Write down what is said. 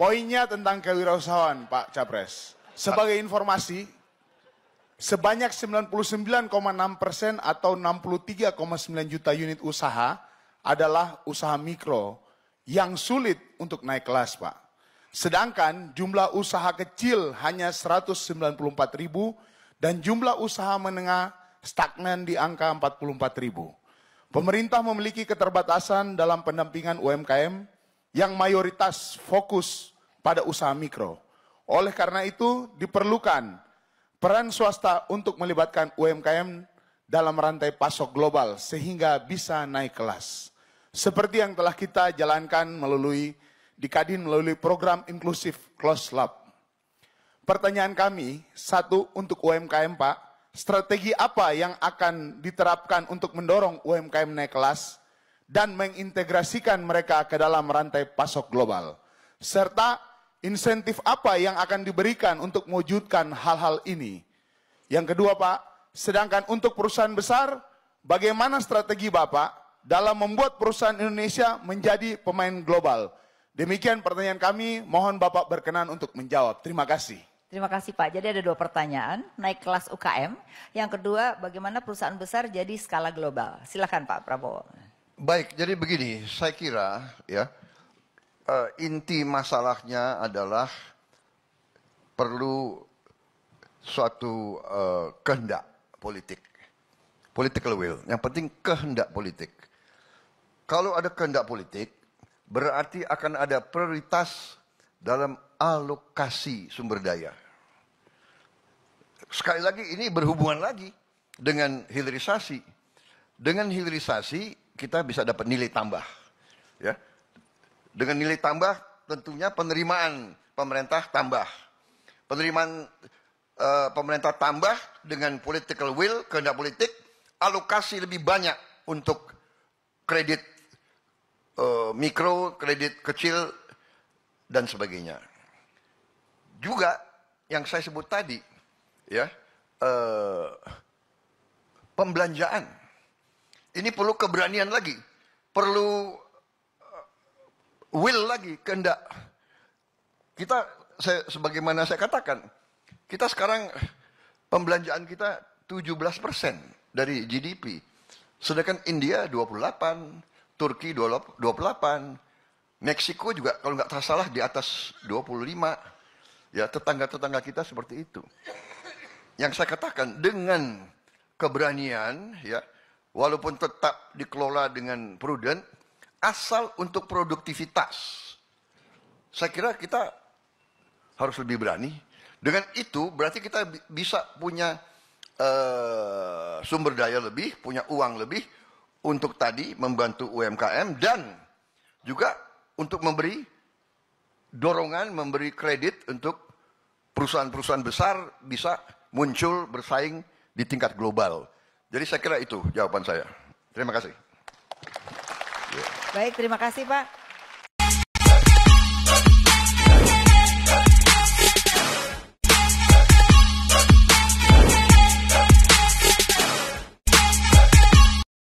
Poinnya tentang kewirausahaan Pak Capres. Sebagai informasi, sebanyak 99,6 persen atau 63,9 juta unit usaha adalah usaha mikro yang sulit untuk naik kelas Pak. Sedangkan jumlah usaha kecil hanya 194 ribu dan jumlah usaha menengah stagnan di angka 44 ribu. Pemerintah memiliki keterbatasan dalam pendampingan UMKM yang mayoritas fokus pada usaha mikro. Oleh karena itu diperlukan peran swasta untuk melibatkan UMKM dalam rantai pasok global sehingga bisa naik kelas. Seperti yang telah kita jalankan melalui di Kadin melalui program inklusif Close Lab. Pertanyaan kami, satu untuk UMKM Pak, strategi apa yang akan diterapkan untuk mendorong UMKM naik kelas? dan mengintegrasikan mereka ke dalam rantai pasok global. Serta insentif apa yang akan diberikan untuk mewujudkan hal-hal ini. Yang kedua Pak, sedangkan untuk perusahaan besar, bagaimana strategi Bapak dalam membuat perusahaan Indonesia menjadi pemain global? Demikian pertanyaan kami, mohon Bapak berkenan untuk menjawab. Terima kasih. Terima kasih Pak. Jadi ada dua pertanyaan, naik kelas UKM. Yang kedua, bagaimana perusahaan besar jadi skala global? Silakan Pak Prabowo. Baik, jadi begini, saya kira ya eh, inti masalahnya adalah perlu suatu eh, kehendak politik, political will. Yang penting kehendak politik. Kalau ada kehendak politik, berarti akan ada prioritas dalam alokasi sumber daya. Sekali lagi ini berhubungan lagi dengan hilirisasi. Dengan hilirisasi kita bisa dapat nilai tambah. Ya. Dengan nilai tambah tentunya penerimaan pemerintah tambah. Penerimaan uh, pemerintah tambah dengan political will, kehendak politik, alokasi lebih banyak untuk kredit uh, mikro, kredit kecil, dan sebagainya. Juga yang saya sebut tadi, ya, uh, pembelanjaan ini perlu keberanian lagi. Perlu uh, will lagi, kehendak. Kita saya, sebagaimana saya katakan, kita sekarang pembelanjaan kita 17% dari GDP. Sedangkan India 28, Turki 28, Meksiko juga kalau nggak salah di atas 25. Ya, tetangga-tetangga kita seperti itu. Yang saya katakan dengan keberanian ya walaupun tetap dikelola dengan prudent, asal untuk produktivitas. Saya kira kita harus lebih berani. Dengan itu berarti kita bisa punya uh, sumber daya lebih, punya uang lebih untuk tadi membantu UMKM dan juga untuk memberi dorongan, memberi kredit untuk perusahaan-perusahaan besar bisa muncul bersaing di tingkat global. Jadi saya kira itu jawaban saya. Terima kasih. Baik, terima kasih Pak.